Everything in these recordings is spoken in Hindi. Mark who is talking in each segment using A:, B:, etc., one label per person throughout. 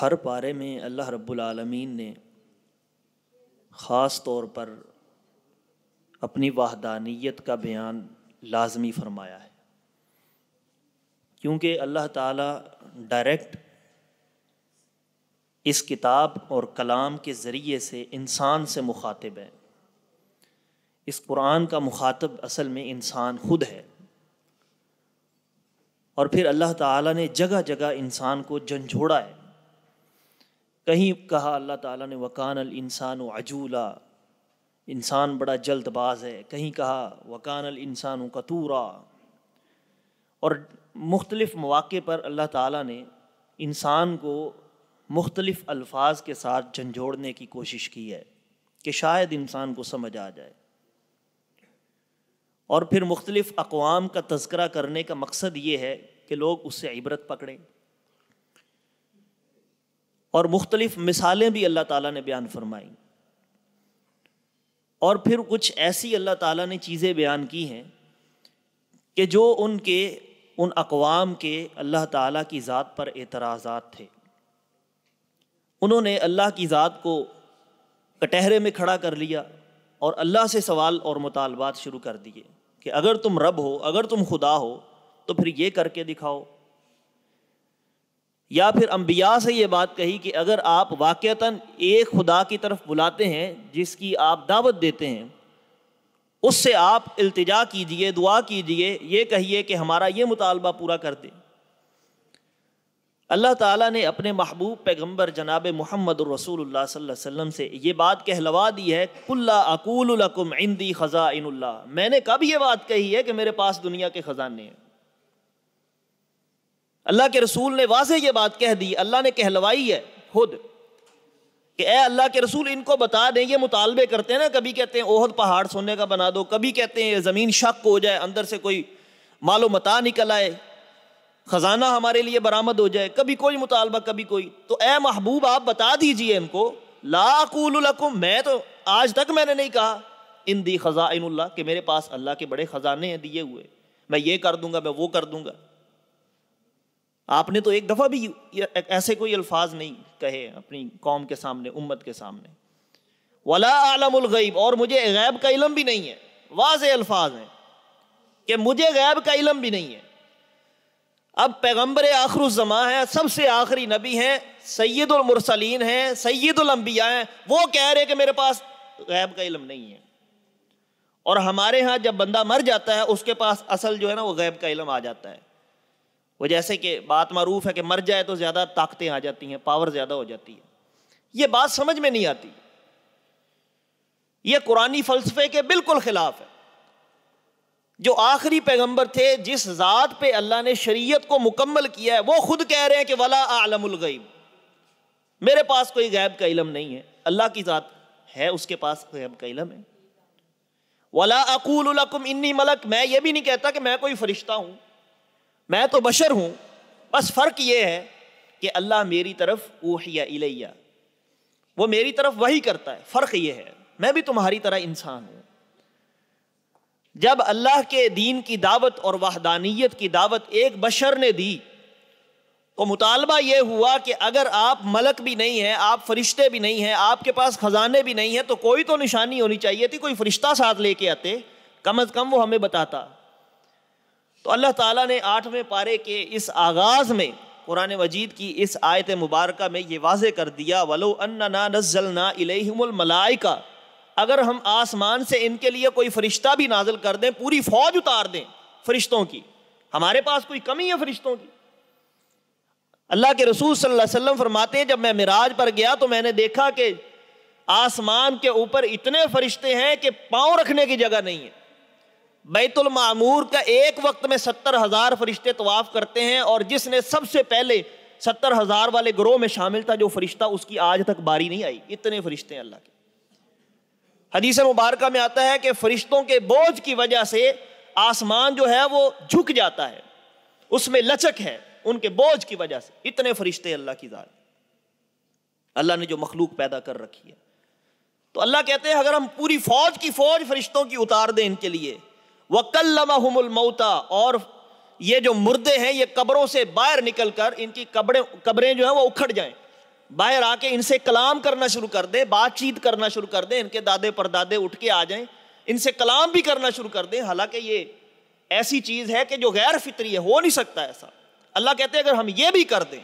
A: हर पारे में अल्लाह रब्बुल आलमीन ने ख़ास तौर पर अपनी वाहदानियत का बयान लाजमी फरमाया है क्योंकि अल्लाह ताला डायरेक्ट इस किताब और कलाम के ज़रिए से इंसान से मुखातिब है इस कुरान का मुखातब असल में इंसान खुद है और फिर अल्लाह ताला ने जगह जगह इंसान को झंझोड़ा है कहीं कहा अल्लाह ताला ने वकान अल इंसान अजूला इंसान बड़ा जल्दबाज है कहीं कहा वकान अल इंसान कतूरा और मुख्तलिफ़ मौक़े पर अल्लाह ताला ने इंसान को मुख्तलिफ़ अल्फाज के साथ झंझोड़ने की कोशिश की है कि शायद इंसान को समझ आ जाए और फिर मुख्तलिफ़ अकवाम का तस्करा करने का मकसद ये है कि लोग उससे इबरत पकड़ें और मुख्तलिफ़ मिसालें भी अल्लाह ताला ने बयान फरमाई और फिर कुछ ऐसी अल्लाह ताला ने चीज़ें बयान की हैं कि जो उनके उन अकवाम के अल्लाह ताला की ज़ात पर एतराज़ात थे उन्होंने अल्लाह की ज़ात को कटहरे में खड़ा कर लिया और अल्लाह से सवाल और मुतालबात शुरू कर दिए कि अगर तुम रब हो अगर तुम खुदा हो तो फिर ये करके दिखाओ या फिर अम्बिया से ये बात कही कि अगर आप वाक़ता एक खुदा की तरफ बुलाते हैं जिसकी आप दावत देते हैं उससे आप अल्तजा कीजिए दुआ कीजिए ये कहिए कि हमारा ये मुतालबा पूरा कर दे अल्लाह ताला ने अपने महबूब पैगंबर जनाब मोहम्मद रसूलुल्लाह वसल्लम से ये बात कहलवा दी है कुल्ला अकूलकुम इंदी ख़ज़ा मैंने कब ये बात कही है कि मेरे पास दुनिया के ख़ज़ाने हैं अल्लाह के रसूल ने वाजे ये बात कह दी अल्लाह ने कहलवाई है खुद कि ए अल्लाह के रसूल इनको बता दें ये मुतालबे करते हैं ना कभी कहते हैं ओहद पहाड़ सोने का बना दो कभी कहते हैं ज़मीन शक हो जाए अंदर से कोई मालो मता निकल आए ख़जाना हमारे लिए बरामद हो जाए कभी कोई मुतालबा कभी कोई तो ए महबूब आप बता दीजिए इनको लाकुलकुम मैं तो आज तक मैंने नहीं कहा इन दी ख़ज़ा इन कि मेरे पास अल्लाह के बड़े ख़जाने हैं दिए हुए मैं ये कर दूंगा मैं वो कर दूंगा आपने तो एक दफ़ा भी ऐसे कोई अल्फाज नहीं कहे अपनी कौम के सामने उम्मत के सामने वला आलमगैब और मुझे गैब का इलम भी नहीं है वाज अल्फाज हैं कि मुझे गैब का इलम भी नहीं है अब पैगम्बर जमा है सबसे आखिरी नबी हैं सैदुलमरसलिन हैं सैदुलम्बिया हैं वो कह रहे कि मेरे पास गैब का इलम नहीं है और हमारे यहाँ जब बंदा मर जाता है उसके पास असल जो है ना वो गैब का इलम आ जाता है वो जैसे कि बात मरूफ है कि मर जाए तो ज़्यादा ताकतें आ जाती हैं पावर ज़्यादा हो जाती है ये बात समझ में नहीं आती ये कुरानी फलसफे के बिल्कुल खिलाफ है जो आखिरी पैगंबर थे जिस ज़ात पे अल्लाह ने शरीयत को मुकम्मल किया है वो खुद कह रहे हैं कि वला गैब मेरे पास कोई गैब का इलम नहीं है अल्लाह की ज़ात है उसके पास गैब का इलम है वला अकूल इन्नी मलक मैं ये भी नहीं कहता कि मैं कोई फरिश्ता हूं मैं तो बशर हूँ बस फ़र्क यह है कि अल्लाह मेरी तरफ ओहिया इलैया वो मेरी तरफ वही करता है फ़र्क ये है मैं भी तुम्हारी तरह इंसान हूँ जब अल्लाह के दीन की दावत और वाहदानियत की दावत एक बशर ने दी तो मुतालबा यह हुआ कि अगर आप मलक भी नहीं हैं आप फरिश्ते भी नहीं हैं आपके पास ख़जाने भी नहीं हैं तो कोई तो निशानी होनी चाहिए थी कोई फरिश्ता साथ लेके आते कम अज़ कम वो हमें बताता तो अल्लाह ताला ने आठवें पारे के इस आगाज़ में कुरान मजीद की इस आयत मुबारक में ये वाज कर दिया वलो अन्ना नज़लना का अगर हम आसमान से इनके लिए कोई फ़रिश्ता भी नाजल कर दें पूरी फ़ौज उतार दें फ़रिश्तों की हमारे पास कोई कमी है फ़रिश्तों की अल्लाह के रसूल सल्लल्लाहु अलैहि वसल्लम फरमाते हैं जब मैं मिराज पर गया तो मैंने देखा कि आसमान के ऊपर इतने फरिश्ते हैं कि पाँव रखने की जगह नहीं है बैतुल मामूर का एक वक्त में सत्तर हज़ार फरिश्ते तवाफ़ करते हैं और जिसने सबसे पहले सत्तर हज़ार वाले ग्रोह में शामिल था जो फरिश्ता उसकी आज तक बारी नहीं आई इतने फरिश्ते हैं अल्लाह के हदीस मुबारक में आता है कि फरिश्तों के बोझ की वजह से आसमान जो है वो झुक जाता है उसमें लचक है उनके बोझ की वजह से इतने फरिश्ते अल्लाह की ज़ात अल्लाह ने जो मखलूक पैदा कर रखी है तो अल्लाह कहते हैं अगर हम पूरी फौज की फौज फरिश्तों की उतार दें इनके लिए वकल्लमहुमुल मौता और ये जो मुर्दे हैं ये कब्रों से बाहर निकलकर इनकी कब्रें कब्रें जो हैं वो उखड़ जाएं बाहर आके इनसे कलाम करना शुरू कर दें बातचीत करना शुरू कर दें इनके दादे परदादे उठ के आ जाएं इनसे कलाम भी करना शुरू कर दें हालांकि ये ऐसी चीज़ है कि जो गैर फितरी है हो नहीं सकता ऐसा अल्लाह कहते हैं अगर हम ये भी कर दें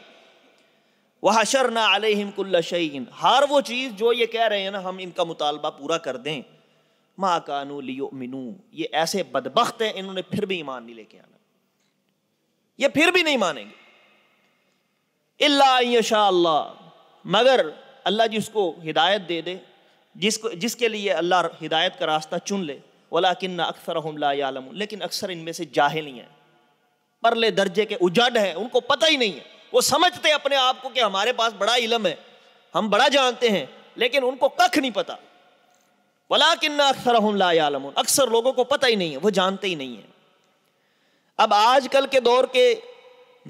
A: वह शर ना अलहिमकुल्ला शहीन हर वो चीज़ जो ये कह रहे हैं ना हम इनका मुतालबा पूरा कर दें माँ कानू लियो मिनू ये ऐसे बदबख्त हैं इन्होंने फिर भी ईमान नहीं लेके आना ये फिर भी नहीं मानेंगे इलाशा मगर अल्लाह जिसको हिदायत दे दे जिसको जिसके लिए अल्लाह हिदायत का रास्ता चुन ले वाला किन्ना अक्सर हमलाम लेकिन अक्सर इनमें से जाहिल ही हैं परले दर्जे के उजड हैं उनको पता ही नहीं है वो समझते अपने आप को कि हमारे पास बड़ा इलम है हम बड़ा जानते हैं लेकिन उनको कख नहीं पता वला किन्ना अक्सर लायालमून अक्सर लोगों को पता ही नहीं है वो जानते ही नहीं है अब आजकल के दौर के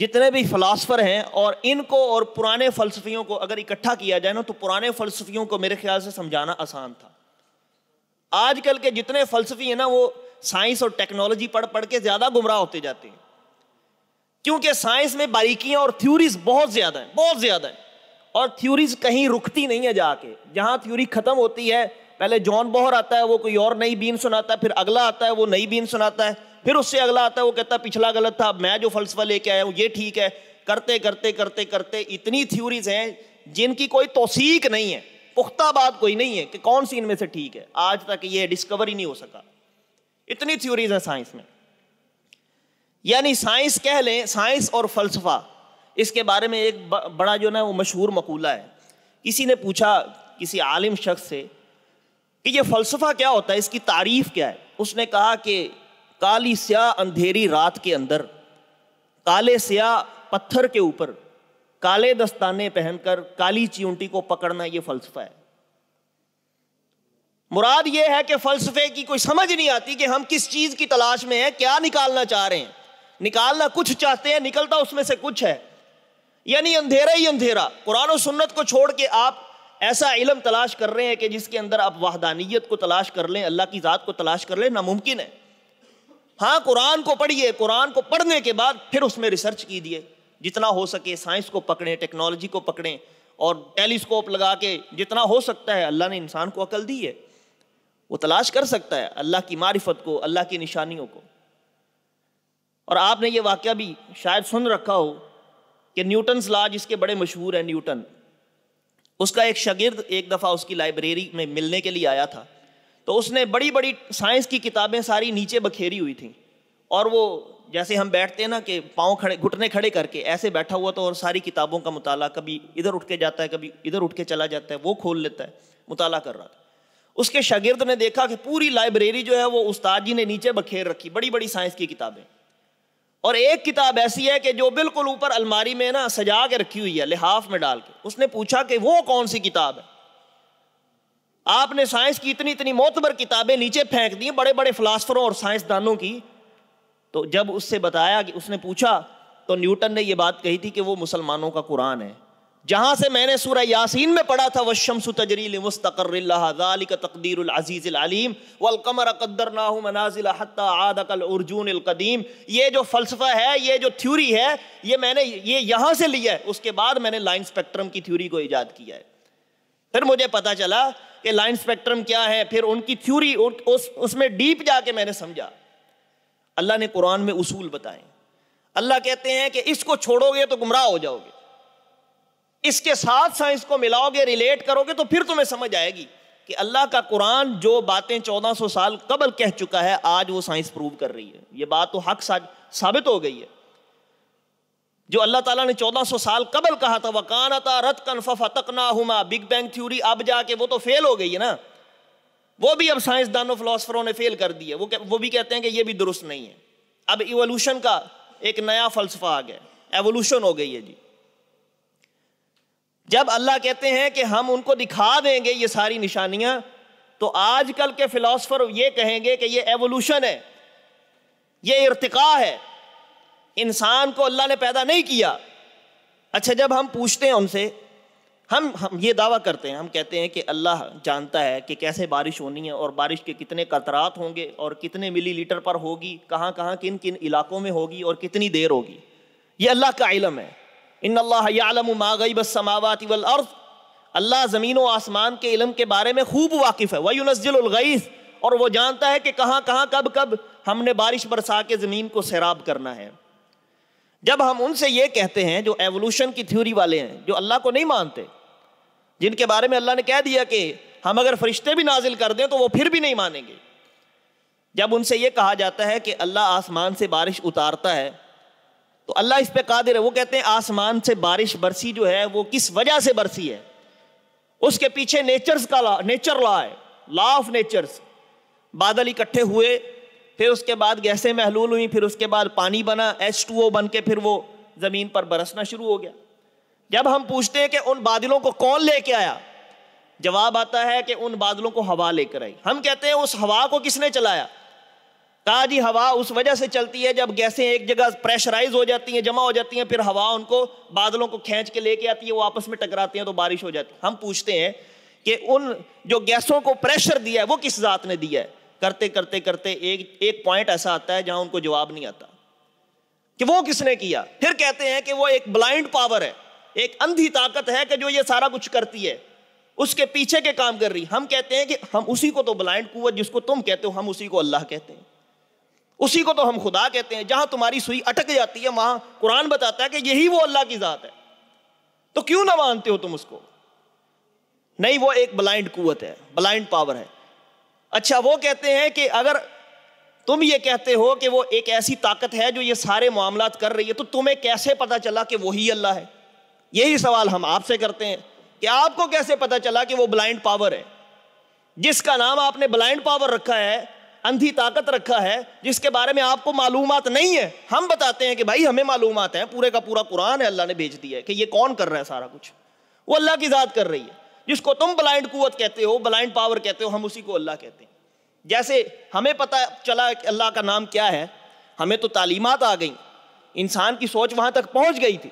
A: जितने भी फलासफर हैं और इनको और पुराने फ़लसफियों को अगर इकट्ठा किया जाए ना तो पुराने फ़लसफियों को मेरे ख्याल से समझाना आसान था आजकल के जितने फ़लसफी हैं ना वो साइंस और टेक्नोलॉजी पढ़ पढ़ के ज़्यादा गुमराह होते जाते हैं क्योंकि साइंस में बारीकियां और थ्योरीज बहुत ज़्यादा हैं बहुत ज़्यादा हैं और थ्योरीज कहीं रुकती नहीं है जाके जहां थ्योरी ख़त्म होती है पहले जॉन बोहर आता है वो कोई और नई बीन सुनाता है फिर अगला आता है वो नई बीन सुनाता है फिर उससे अगला आता है वो कहता है पिछला गलत था मैं जो फलसफा लेके आया हूँ ये ठीक है करते करते करते करते इतनी थ्यूरीज हैं जिनकी कोई तोसीक नहीं है पुख्ता बात कोई नहीं है कि कौन सी इनमें से ठीक है आज तक ये डिस्कवर ही नहीं हो सका इतनी थ्योरीज हैं साइंस में यानी साइंस कह लें साइंस और फलसफा इसके बारे में एक बड़ा जो ना वो मशहूर मकूला है किसी ने पूछा किसी आलिम शख्स से कि ये फ़लसफ़ा क्या होता है इसकी तारीफ क्या है उसने कहा कि काली स्याह अंधेरी रात के अंदर काले स्याह पत्थर के ऊपर काले दस्ताने पहनकर काली चींटी को पकड़ना यह फलसफा है मुराद यह है कि फलसफे की कोई समझ नहीं आती कि हम किस चीज की तलाश में हैं क्या निकालना चाह रहे हैं निकालना कुछ चाहते हैं निकलता उसमें से कुछ है यानी अंधेरा ही अंधेरा कुरान और सुन्नत को छोड़ के आप ऐसा इलम तलाश कर रहे हैं कि जिसके अंदर आप वाहदानियत को तलाश कर लें अल्लाह की ज़ात को तलाश कर लें नामुमकिन है हाँ कुरान को पढ़िए कुरान को पढ़ने के बाद फिर उसमें रिसर्च कीजिए जितना हो सके साइंस को पकड़ें टेक्नोलॉजी को पकड़ें और टेलीस्कोप लगा के जितना हो सकता है अल्लाह ने इंसान को अकल दी है वो तलाश कर सकता है अल्लाह की मारिफत को अल्लाह की निशानियों को और आपने ये वाक्य भी शायद सुन रखा हो कि न्यूटन्स ला जिसके बड़े मशहूर हैं न्यूटन उसका एक शागिर्द एक दफ़ा उसकी लाइब्रेरी में मिलने के लिए आया था तो उसने बड़ी बड़ी साइंस की किताबें सारी नीचे बखेरी हुई थी और वो जैसे हम बैठते हैं ना कि पाँव खड़े घुटने खड़े करके ऐसे बैठा हुआ तो और सारी किताबों का मुताला कभी इधर उठ के जाता है कभी इधर उठ के चला जाता है वो खोल लेता है मुताला कर रहा था उसके शागिर्द ने देखा कि पूरी लाइब्रेरी जो है वो उस्ताद जी ने नीचे बखेर रखी बड़ी बड़ी साइंस की किताबें और एक किताब ऐसी है कि जो बिल्कुल ऊपर अलमारी में ना सजा के रखी हुई है लिहाफ में डाल के उसने पूछा कि वो कौन सी किताब है आपने साइंस की इतनी इतनी मोतबर किताबें नीचे फेंक दी बड़े बड़े फिलासफरों और साइंसदानों की तो जब उससे बताया कि उसने पूछा तो न्यूटन ने यह बात कही थी कि वो मुसलमानों का कुरान है जहां से मैंने सूरह यासीन में पढ़ा था वशमस तजरील मुस्तकर तकदीर अजीज़ीम वलकमर ना मनाजिल आदकल अर्जून कदीम ये जो फ़लसफ़ा है ये जो थ्यूरी है ये मैंने ये यहाँ से लिया है उसके बाद मैंने लाइन स्पेक्ट्रम की थ्यूरी को ईजाद किया है फिर मुझे पता चला कि लाइन स्पेक्ट्रम क्या है फिर उनकी थ्यूरी उस उसमें डीप जाके मैंने समझा अल्लाह ने कुरान में उसूल बताए अल्लाह कहते हैं कि इसको छोड़ोगे तो गुमराह हो जाओगे इसके साथ साइंस को मिलाओगे रिलेट करोगे तो फिर तुम्हें समझ आएगी कि अल्लाह का कुरान जो बातें 1400 साल कबल कह चुका है आज वो साइंस प्रूव कर रही है ये बात तो हक साबित हो गई है जो अल्लाह ताला ने 1400 साल कबल कहा था वकानता था रत कनफा ना हुमा बिग बैंग थ्योरी अब जाके वो तो फेल हो गई है ना वो भी अब साइंसदानों फिलोसफरों ने फेल कर दी है वो वो भी कहते हैं कि ये भी दुरुस्त नहीं है अब इवोल्यूशन का एक नया फलसफा आ गया एवोल्यूशन हो गई है जी जब अल्लाह कहते हैं कि हम उनको दिखा देंगे ये सारी निशानियां तो आजकल के फ़िलासफ़र ये कहेंगे कि ये एवोल्यूशन है ये इरतका है इंसान को अल्लाह ने पैदा नहीं किया अच्छा जब हम पूछते हैं उनसे हम हम ये दावा करते हैं हम कहते हैं कि अल्लाह जानता है कि कैसे बारिश होनी है और बारिश के कितने कतरात होंगे और कितने मिलीलीटर पर होगी कहाँ कहाँ किन किन इलाकों में होगी और कितनी देर होगी ये अल्लाह का इलम है इन अल्लाहमागबसमावत वर्फ अल्लाह ज़मीन व आसमान के इलम के बारे में खूब वाकिफ़ है वही नज़िलगैस और वो जानता है कि कहाँ कहाँ कब कब हमने बारिश बरसा के ज़मीन को सैराब करना है जब हम उनसे ये कहते हैं जो एवोल्यूशन की थ्योरी वाले हैं जो अल्लाह को नहीं मानते जिनके बारे में अल्लाह ने कह दिया कि हम अगर फरिश्ते भी नाजिल कर दें तो वो फिर भी नहीं मानेंगे जब उनसे ये कहा जाता है कि अल्लाह आसमान से बारिश उतारता है तो अल्लाह इस पे कादिर है वो कहते हैं आसमान से बारिश बरसी जो है वो किस वजह से बरसी है उसके पीछे नेचर्स का ला नेचर ला है लॉ ऑफ नेचर्स बादल इकट्ठे हुए फिर उसके बाद गैसें महलूल हुई फिर उसके बाद पानी बना एच टू ओ बन के फिर वो ज़मीन पर बरसना शुरू हो गया जब हम पूछते हैं कि उन बादलों को कौन लेके आया जवाब आता है कि उन बादलों को हवा लेकर आई हम कहते हैं उस हवा को किसने चलाया ताजी हवा उस वजह से चलती है जब गैसें एक जगह प्रेशराइज हो जाती हैं जमा हो जाती हैं फिर हवा उनको बादलों को खींच के लेके आती है वो आपस में टकराती हैं तो बारिश हो जाती है हम पूछते हैं कि उन जो गैसों को प्रेशर दिया है वो किस ज़ात ने दिया है करते करते करते एक एक पॉइंट ऐसा आता है जहां उनको जवाब नहीं आता कि वो किसने किया फिर कहते हैं कि वो एक ब्लाइंड पावर है एक अंधी ताकत है कि जो ये सारा कुछ करती है उसके पीछे के काम कर रही हम कहते हैं कि हम उसी को तो ब्लाइंड कुवत जिसको तुम कहते हो हम उसी को अल्लाह कहते हैं उसी को तो हम खुदा कहते हैं जहां तुम्हारी सुई अटक जाती है वहां कुरान बताता है कि यही वो अल्लाह की ज़ात है तो क्यों ना मानते हो तुम उसको नहीं वो एक ब्लाइंड कुत है ब्लाइंड पावर है अच्छा वो कहते हैं कि अगर तुम ये कहते हो कि वो एक ऐसी ताकत है जो ये सारे मामला कर रही है तो तुम्हें कैसे पता चला कि वही अल्लाह है यही सवाल हम आपसे करते हैं कि आपको कैसे पता चला कि वो ब्लाइंड पावर है जिसका नाम आपने ब्लाइंड पावर रखा है अंधी ताकत रखा है जिसके बारे में आपको मालूम नहीं है हम बताते हैं कि भाई हमें मालूम है पूरे का पूरा कुरान है अल्लाह ने भेज दिया है कि ये कौन कर रहा है सारा कुछ वो अल्लाह की ज़ात कर रही है जिसको तुम ब्लाइंड कुत कहते हो ब्लाइंड पावर कहते हो हम उसी को अल्लाह कहते हैं जैसे हमें पता चला कि अल्लाह का नाम क्या है हमें तो तालीमत आ गई इंसान की सोच वहाँ तक पहुँच गई थी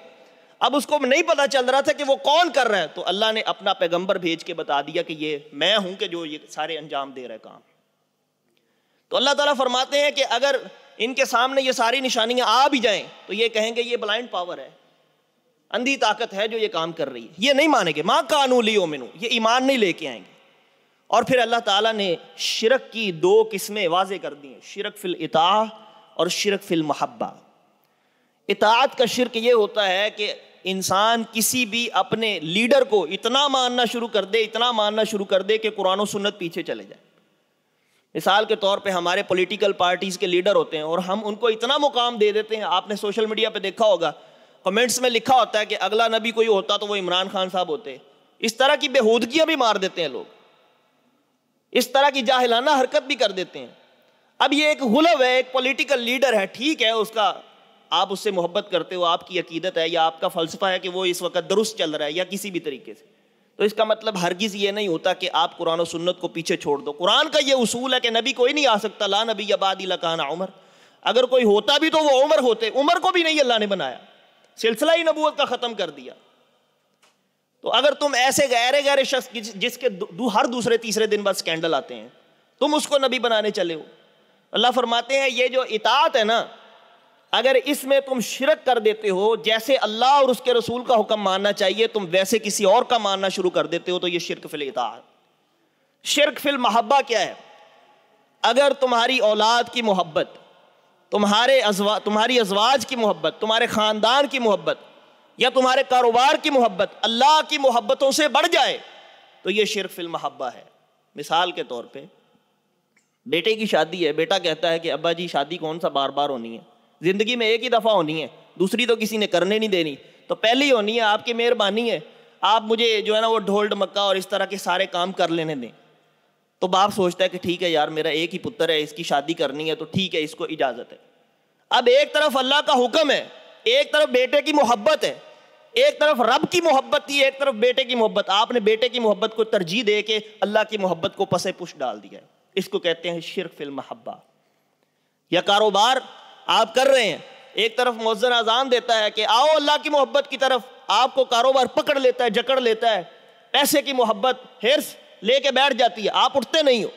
A: अब उसको नहीं पता चल रहा था कि वो कौन कर रहा है तो अल्लाह ने अपना पैगंबर भेज के बता दिया कि ये मैं हूँ कि जो ये सारे अंजाम दे रहे काम तो अल्लाह ताला फरमाते हैं कि अगर इनके सामने ये सारी निशानियां आ भी जाएं तो ये कहेंगे ये ब्लाइंड पावर है अंधी ताकत है जो ये काम कर रही है ये नहीं मानेंगे माँ कानू लियो मिनू ये ईमान नहीं लेके आएंगे और फिर अल्लाह ताला ने शिरक की दो किस्में वाजे कर दी हैं शिरक फिल इता और शिरक फिल महब्बा इतात का शिरक ये होता है कि इंसान किसी भी अपने लीडर को इतना मानना शुरू कर दे इतना मानना शुरू कर दे कि कुरान सुन्नत पीछे चले जाए मिसाल के तौर पे हमारे पॉलिटिकल पार्टीज़ के लीडर होते हैं और हम उनको इतना मुकाम दे देते हैं आपने सोशल मीडिया पे देखा होगा कमेंट्स में लिखा होता है कि अगला नबी कोई होता तो वो इमरान खान साहब होते इस तरह की बेहूदगियाँ भी मार देते हैं लोग इस तरह की जाहिलाना हरकत भी कर देते हैं अब ये एक हुलव है एक पोलिटिकल लीडर है ठीक है उसका आप उससे मोहब्बत करते हो आपकी अकीदत है या आपका फलसफा है कि वो इस वक्त दुरुस्त चल रहा है या किसी भी तरीके से तो इसका मतलब हरगिज़ ये नहीं होता कि आप कुरान और सुन्नत को पीछे छोड़ दो कुरान का ये उसूल है कि नबी कोई नहीं आ सकता ला नबी अबादी लकाना उमर अगर कोई होता भी तो वो उमर होते उमर को भी नहीं अल्लाह ने बनाया सिलसिला ही नबूत का ख़त्म कर दिया तो अगर तुम ऐसे गहरे गहरे शख्स जिसके हर दूसरे तीसरे दिन बाद स्कैंडल आते हैं तुम उसको नबी बनाने चले हो अल्लाह फरमाते हैं ये जो इतात है ना अगर इसमें तुम शिरक कर देते हो जैसे अल्लाह और उसके रसूल का हुक्म मानना चाहिए तुम वैसे किसी और का मानना शुरू कर देते हो तो ये शिरक फिल इतार शिरक फिल महब्बा क्या है अगर तुम्हारी औलाद की मोहब्बत तुम्हारे अजवा तुम्हारी अजवाज की मोहब्बत तुम्हारे ख़ानदान की मोहब्बत या तुम्हारे कारोबार की मोहब्बत अल्लाह की मोहब्बतों से बढ़ जाए तो ये शिरक फिल महब्बा है मिसाल के तौर पर बेटे की शादी है बेटा कहता है कि अब्बा जी शादी कौन सा बार बार होनी है ज़िंदगी में एक ही दफ़ा होनी है दूसरी तो किसी ने करने नहीं देनी तो पहली होनी है आपकी मेहरबानी है आप मुझे जो है ना वो ढोल मक्का और इस तरह के सारे काम कर लेने दें तो बाप सोचता है कि ठीक है यार मेरा एक ही पुत्र है इसकी शादी करनी है तो ठीक है इसको इजाज़त है अब एक तरफ अल्लाह का हुक्म है एक तरफ बेटे की मोहब्बत है एक तरफ रब की मोहब्बत थी एक तरफ बेटे की मोहब्बत आपने बेटे की मोहब्बत को तरजीह दे के अल्लाह की मोहब्बत को पसे पुश डाल दिया इसको कहते हैं शिरक फिल महब्बा या कारोबार आप कर रहे हैं एक तरफ मौजन अजान देता है कि आओ अल्लाह की मोहब्बत की तरफ आपको कारोबार पकड़ लेता है जकड़ लेता है पैसे की मोहब्बत हिरस लेके बैठ जाती है आप उठते नहीं हो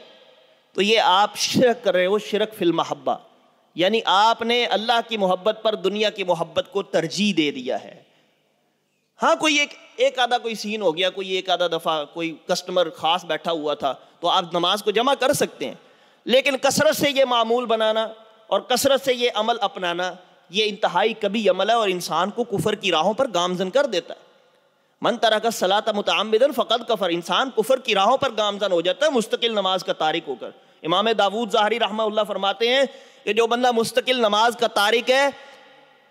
A: तो ये आप शिरक कर रहे हो शिरक फिल महब्बा यानी आपने अल्लाह की मोहब्बत पर दुनिया की मोहब्बत को तरजीह दे दिया है हाँ कोई एक एक आधा कोई सीन हो गया कोई एक आधा दफ़ा कोई कस्टमर ख़ास बैठा हुआ था तो आप नमाज को जमा कर सकते हैं लेकिन कसरत से ये मामूल बनाना और कसरत से ये अमल अपनाना ये इंतहाई कभी अमल है और इंसान को कुफर की राहों पर गामजन कर देता है मन तरह का सलात मुतमदन फ़कत कफर इंसान कुफर की राहों पर गामजन हो जाता है मुस्तकिल नमाज का तारिक होकर इमाम दाऊद ज़ाहरी रहमा फरमाते हैं कि जो बंदा मुस्तकिल नमाज का तारिक है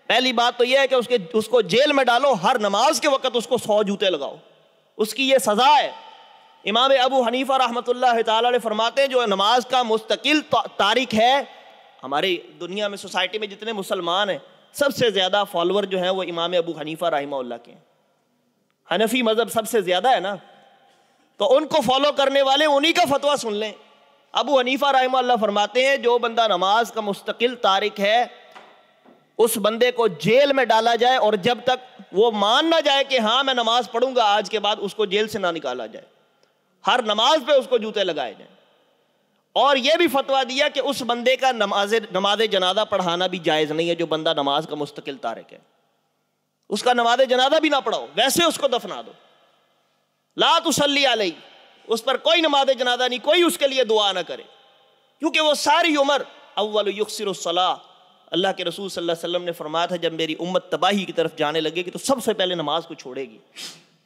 A: पहली बात तो यह है कि उसके उसको जेल में डालो हर नमाज के वक्त उसको सौ जूते लगाओ उसकी ये सज़ा है इमाम अबू हनीफा रहमत फरमाते हैं जो नमाज का मुस्तकिल तारिक है हमारी दुनिया में सोसाइटी में जितने मुसलमान हैं सबसे ज़्यादा फॉलोअर जो हैं वो इमाम अबू हनीफा रही के हैं हनफी मज़हब सबसे ज़्यादा है ना तो उनको फॉलो करने वाले उन्हीं का फतवा सुन लें अबू हनीफा रही फरमाते हैं जो बंदा नमाज का मुस्तकिल तारिक है उस बंदे को जेल में डाला जाए और जब तक वो मान ना जाए कि हाँ मैं नमाज पढ़ूंगा आज के बाद उसको जेल से ना निकाला जाए हर नमाज पे उसको जूते लगाए जाए और यह भी फतवा दिया कि उस बंदे का नमाज नमाज जनाजा पढ़ाना भी जायज़ नहीं है जो बंदा नमाज का मुस्तकिल तारक है उसका नमाज जनाजा भी ना पढ़ाओ वैसे उसको दफना दो ला तुसली आलई उस पर कोई नमाज जनाजा नहीं कोई उसके लिए दुआ ना करे क्योंकि वो सारी उम्र अव्वल युक्सरसलाह अल्लाह के रसूल सल्लल्लाहु अलैहि वसल्लम ने फरमाया था जब मेरी उम्मत तबाही की तरफ जाने लगेगी तो सबसे पहले नमाज को छोड़ेगी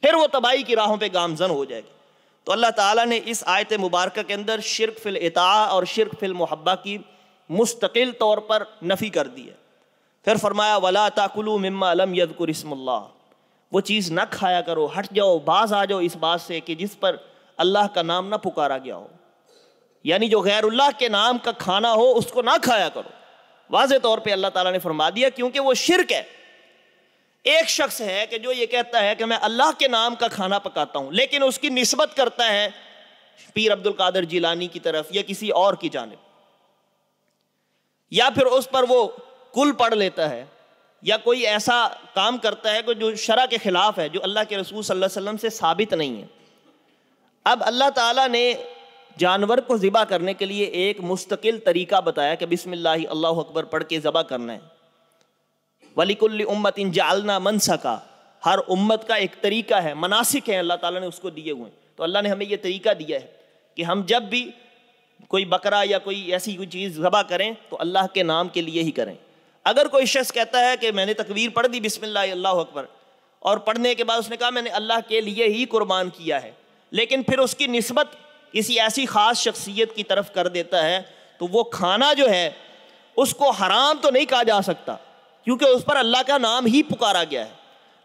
A: फिर वो तबाही की राहों पर गामजन हो जाएगी तो अल्लाह ताला ने इस आयत मुबारक के अंदर शिरक फिल इता और शिरक फिल मुहब्बा की मुस्तकिल तौर पर नफ़ी कर दी है फिर फरमाया वला ताकुलू मम्मा अलम यदकुर इसमल्ला वो चीज़ ना खाया करो हट जाओ बाज आ जाओ इस बात से कि जिस पर अल्लाह का नाम ना पुकारा गया हो यानी जो गैरुल्लाह के नाम का खाना हो उसको ना खाया करो वाज तौर पर अल्लाह ताला ने फरमा दिया क्योंकि वो शिरक है एक शख्स है कि जो ये कहता है कि मैं अल्लाह के नाम का खाना पकाता हूं लेकिन उसकी नस्बत करता है पीर अब्दुल कादर जिलानी की तरफ या किसी और की जानब या फिर उस पर वो कुल पढ़ लेता है या कोई ऐसा काम करता है जो शरा के ख़िलाफ़ है जो अल्लाह के रसूल सल्लल्लाहु अलैहि वसल्लम से साबित नहीं है अब अल्लाह ताला ने जानवर को ज़िबा करने के लिए एक मुस्तकिल तरीका बताया कि बिसमिल्लाह अल्लाह अकबर पढ़ के ज़बा करना है वलिकुल्ल उम्मत इन जालना मन सका हर उम्मत का एक तरीका है मनासिक है अल्लाह ताला ने उसको दिए हुए तो अल्लाह ने हमें ये तरीका दिया है कि हम जब भी कोई बकरा या कोई ऐसी कोई चीज़ ज़बा करें तो अल्लाह के नाम के लिए ही करें अगर कोई शख्स कहता है कि मैंने तकवीर पढ़ दी बिसमिल्ल अल्लाह अकबर और पढ़ने के बाद उसने कहा मैंने अल्लाह के लिए ही कुर्बान किया है लेकिन फिर उसकी नस्बत किसी ऐसी ख़ास शख्सियत की तरफ कर देता है तो वो खाना जो है उसको हराम तो नहीं कहा जा सकता क्योंकि उस पर अल्लाह का नाम ही पुकारा गया है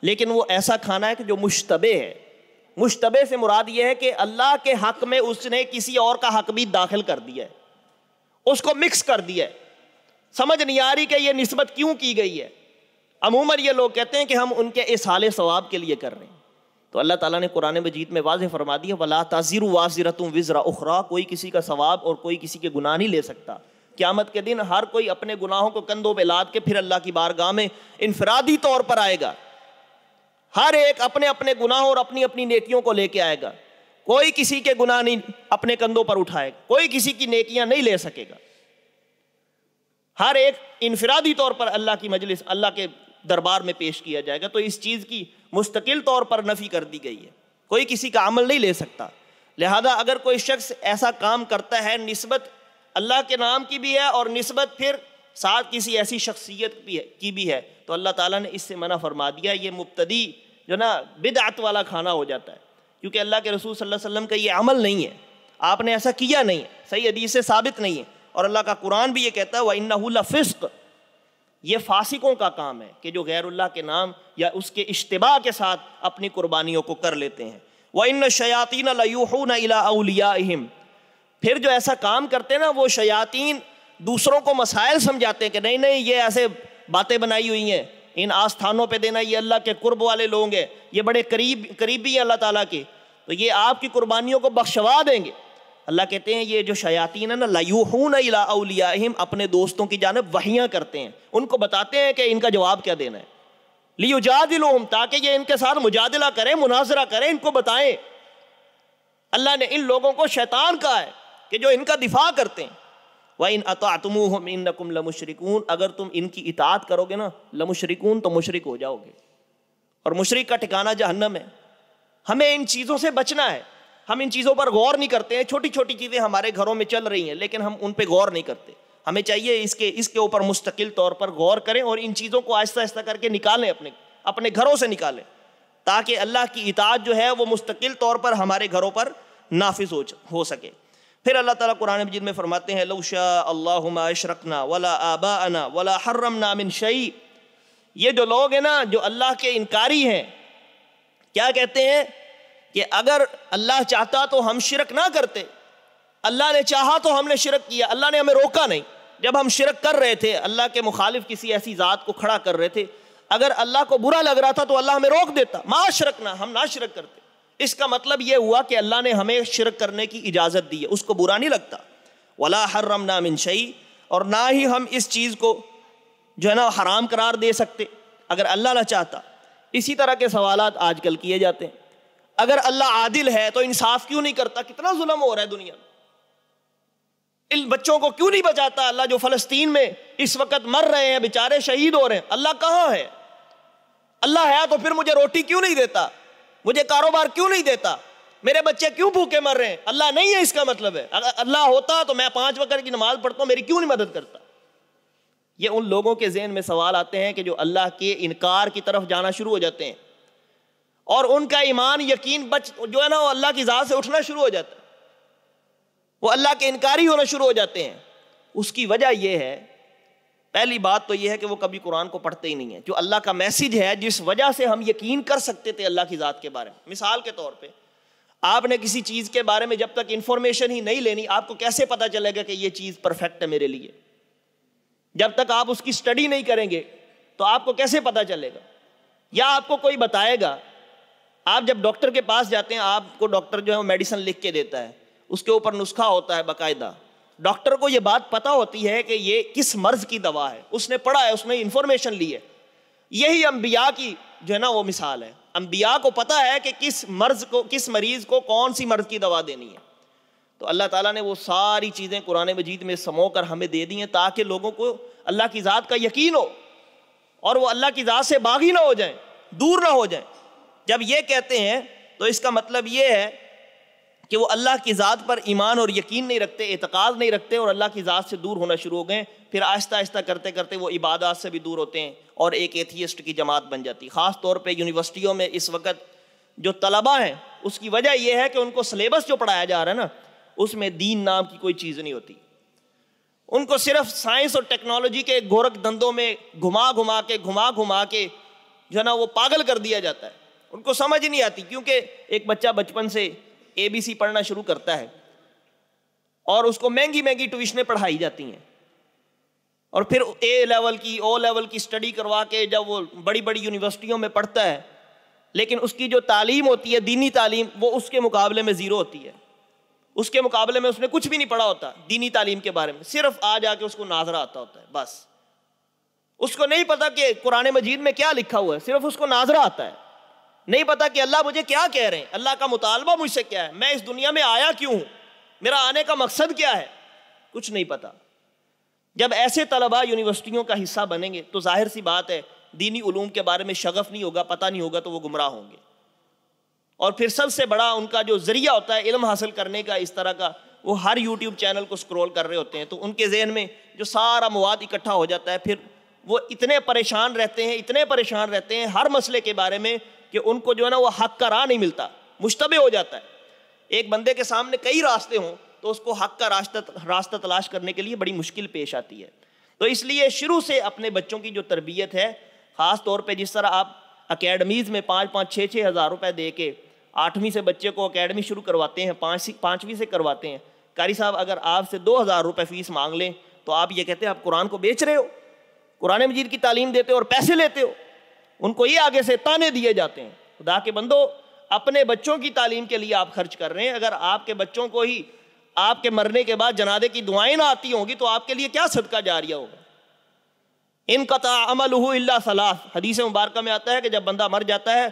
A: लेकिन वो ऐसा खाना है कि जो मुश्तबे है मुश्तबे से मुराद ये है कि अल्लाह के हक में उसने किसी और का हक भी दाखिल कर दिया है उसको मिक्स कर दिया है समझ नहीं आ रही कि ये नस्बत क्यों की गई है अमूमन ये लोग कहते हैं कि हम उनके इस हाल सवाब के लिए कर रहे हैं तो अल्लाह ताला ने कुरान मजीद में वाज फरमा दिया वला ताज़िर वाजिर तुम विजरा उखरा कोई किसी का सवाब और कोई किसी के गुनाह नहीं ले सकता क्यामत के दिन हर कोई अपने गुनाहों को कंधों पे लाद के फिर अल्लाह की बारगाह में इनफरादी तौर पर आएगा हर एक अपने अपने गुनाहों और अपनी अपनी नेकियों को लेके आएगा कोई किसी के गुनाह नहीं अपने कंधों पर उठाएगा कोई किसी की नेकियां नहीं ले सकेगा हर एक इनफरादी तौर पर अल्लाह की मजलिस अल्लाह के दरबार में पेश किया जाएगा तो इस चीज़ की मुस्तकिल तौर पर नफ़ी कर दी गई है कोई किसी का अमल नहीं ले सकता लिहाजा अगर कोई शख्स ऐसा काम करता है नस्बत अल्लाह के नाम की भी है और नस्बत फिर साथ किसी ऐसी शख्सियत भी है की भी है तो अल्लाह ताला ने इससे मना फरमा दिया ये मुबतदी जो ना बिदात वाला खाना हो जाता है क्योंकि अल्लाह के रसूल सल्लल्लाहु अलैहि वसल्लम का ये अमल नहीं है आपने ऐसा किया नहीं है सही अदीज़ से साबित नहीं है और अल्लाह का कुरान भी ये कहता है वन्ना फ़िस्क ये फासिकों का काम है कि जो अल्लाह के नाम या उसके इश्तबा के साथ अपनी कुर्बानियों को कर लेते हैं व इन शयातिन लयूह अला फिर जो ऐसा काम करते हैं ना वो शयातीन दूसरों को मसाइल समझाते हैं कि नहीं नहीं ये ऐसे बातें बनाई हुई हैं इन आस्थानों पे देना ये अल्लाह के कुर्ब वाले लोग हैं ये बड़े करीब करीबी हैं अल्लाह ताला के तो ये आपकी कुर्बानियों को बख्शवा देंगे अल्लाह कहते हैं ये जो शयातीन है ना लयूहून अलाउलियाम अपने दोस्तों की जानब वहियाँ करते हैं उनको बताते हैं कि इनका जवाब क्या देना है लियुजादिलहम ताकि ये इनके साथ मुजादिला करें मुनाजरा करें इनको बताएं अल्लाह ने इन लोगों को शैतान कहा है कि जो इनका दिफा करते हैं वह इन अतमूम इन नकुम लमुशरिकून अगर तुम इनकी इतात करोगे ना लमुशरिकून तो मुशरक हो जाओगे और मुशरक का ठिकाना जहन्नम है हमें इन चीज़ों से बचना है हम इन चीज़ों पर गौर नहीं करते हैं छोटी छोटी चीज़ें हमारे घरों में चल रही हैं लेकिन हम उन पर गौर नहीं करते हमें चाहिए इसके इसके ऊपर मुस्तकिल तौर पर गौर करें और इन चीज़ों को आहिस्ता आहिस्ता करके निकालें अपने अपने घरों से निकालें ताकि अल्लाह की इताज जो है वो मुस्तकिल तौर पर हमारे घरों पर नाफिज हो सके फिर अल्लाह ताला कुरान मजीद में फरमाते हैं लौशा अल्लाहुमा अशरकना वला आबा अना वला हर्रम नामिन शई ये जो लोग हैं ना जो अल्लाह के इनकारी हैं क्या कहते हैं कि अगर अल्लाह चाहता तो हम शिरक ना करते अल्लाह ने चाहा तो हमने शिरक किया अल्लाह ने हमें रोका नहीं जब हम शिरक कर रहे थे अल्लाह के मुखालिफ किसी ऐसी ज़ात को खड़ा कर रहे थे अगर अल्लाह को बुरा लग रहा था तो अल्लाह हमें रोक देता माँ ना हम ना शिरक करते इसका मतलब यह हुआ कि अल्लाह ने हमें शिरक करने की इजाज़त दी है उसको बुरा नहीं लगता वला रम नाम शई और ना ही हम इस चीज़ को जो है ना हराम करार दे सकते अगर अल्लाह ना चाहता इसी तरह के सवाल आजकल किए जाते हैं अगर अल्लाह आदिल है तो इंसाफ क्यों नहीं करता कितना जुलम हो रहा है दुनिया में इन बच्चों को क्यों नहीं बचाता अल्लाह जो फलस्तीन में इस वक्त मर रहे हैं बेचारे शहीद हो रहे हैं अल्लाह कहाँ है अल्लाह है तो फिर मुझे रोटी क्यों नहीं देता मुझे कारोबार क्यों नहीं देता मेरे बच्चे क्यों भूखे मर रहे हैं अल्लाह नहीं है इसका मतलब है अगर अल्लाह होता तो मैं पांच वक्त की नमाज पढ़ता हूँ मेरी क्यों नहीं मदद करता ये उन लोगों के जहन में सवाल आते हैं कि जो अल्लाह के इनकार की तरफ जाना शुरू हो जाते हैं और उनका ईमान यकीन बच जो है ना वो अल्लाह की ज़ात से उठना शुरू हो जाता है वो अल्लाह के इनकारी होना शुरू हो जाते हैं उसकी वजह यह है पहली बात तो यह है कि वो कभी कुरान को पढ़ते ही नहीं है जो अल्लाह का मैसेज है जिस वजह से हम यकीन कर सकते थे अल्लाह की ज़ात के बारे में मिसाल के तौर पर आपने किसी चीज़ के बारे में जब तक इन्फॉर्मेशन ही नहीं लेनी आपको कैसे पता चलेगा कि ये चीज़ परफेक्ट है मेरे लिए जब तक आप उसकी स्टडी नहीं करेंगे तो आपको कैसे पता चलेगा या आपको कोई बताएगा आप जब डॉक्टर के पास जाते हैं आपको डॉक्टर जो है वो मेडिसिन लिख के देता है उसके ऊपर नुस्खा होता है बाकायदा डॉक्टर को यह बात पता होती है कि ये किस मर्ज की दवा है उसने पढ़ा है उसने इंफॉर्मेशन ली है यही अम्बिया की जो है ना वो मिसाल है अम्बिया को पता है कि किस मर्ज को किस मरीज को कौन सी मर्ज की दवा देनी है तो अल्लाह ताला ने वो सारी चीज़ें कुरान मजीद में समो कर हमें दे दी हैं ताकि लोगों को अल्लाह की ज़ात का यकीन हो और वो अल्लाह की ज़ात से बागी ना हो जाएं दूर ना हो जाएं जब ये कहते हैं तो इसका मतलब ये है कि वो अल्लाह की ज़ात पर ईमान और यकीन नहीं रखते एतकाद नहीं रखते और अल्लाह की ज़ात से दूर होना शुरू हो गए फिर आहिस्ता आहिस्ता करते करते वो इबादत से भी दूर होते हैं और एक एथियस्ट की जमात बन जाती है ख़ास तौर पर यूनिवर्सिटियों में इस वक्त जो तलबा हैं उसकी वजह यह है कि उनको सलेबस जो पढ़ाया जा रहा है ना उसमें दीन नाम की कोई चीज़ नहीं होती उनको सिर्फ साइंस और टेक्नोलॉजी के गोरख धंधों में घुमा घुमा के घुमा घुमा के जो है ना वो पागल कर दिया जाता है उनको समझ नहीं आती क्योंकि एक बच्चा बचपन से एबीसी पढ़ना शुरू करता है और उसको महंगी महंगी ट्यूशनें पढ़ाई जाती हैं और फिर ए लेवल की ओ लेवल की स्टडी करवा के जब वो बड़ी बड़ी यूनिवर्सिटियों में पढ़ता है लेकिन उसकी जो तालीम होती है दीनी तालीम वो उसके मुकाबले में ज़ीरो होती है उसके मुकाबले में उसने कुछ भी नहीं पढ़ा होता दीनी तालीम के बारे में सिर्फ आ जाके उसको नाजरा आता होता है बस उसको नहीं पता कि कुरान मजीद में क्या लिखा हुआ है सिर्फ उसको नाजरा आता है नहीं पता कि अल्लाह मुझे क्या कह रहे हैं अल्लाह का मुतालबा मुझसे क्या है मैं इस दुनिया में आया क्यों हूँ मेरा आने का मकसद क्या है कुछ नहीं पता जब ऐसे तलबा यूनिवर्सिटियों का हिस्सा बनेंगे तो जाहिर सी बात है दीनी उलूम के बारे में शगफ नहीं होगा पता नहीं होगा तो वो गुमराह होंगे और फिर सबसे बड़ा उनका जो ज़रिया होता है इलम हासिल करने का इस तरह का वो हर यूट्यूब चैनल को स्क्रॉल कर रहे होते हैं तो उनके जहन में जो सारा मवाद इकट्ठा हो जाता है फिर वो इतने परेशान रहते हैं इतने परेशान रहते हैं हर मसले के बारे में कि उनको जो है ना वो हक का राह नहीं मिलता मुश्तबे हो जाता है एक बंदे के सामने कई रास्ते हों तो उसको हक का रास्ता रास्ता तलाश करने के लिए बड़ी मुश्किल पेश आती है तो इसलिए शुरू से अपने बच्चों की जो तरबियत है ख़ास तौर पर जिस तरह आप अकेडमीज़ में पाँच पाँच छः छः हज़ार रुपये दे के आठवीं से बच्चे को अकेडमी शुरू करवाते हैं पाँच पाँचवीं से करवाते हैं कारी साहब अगर आपसे दो हज़ार रुपये फ़ीस मांग लें तो आप ये कहते हैं आप कुरान को बेच रहे हो कुरान मजीद की तालीम देते हो और पैसे लेते हो उनको ये आगे से ताने दिए जाते हैं खुदा के बंदो अपने बच्चों की तालीम के लिए आप खर्च कर रहे हैं अगर आपके बच्चों को ही आपके मरने के बाद जनादे की दुआएं ना आती होंगी तो आपके लिए क्या सदका जा रहा होगा इन कता अमल सलाह हदीस मुबारक में आता है कि जब बंदा मर जाता है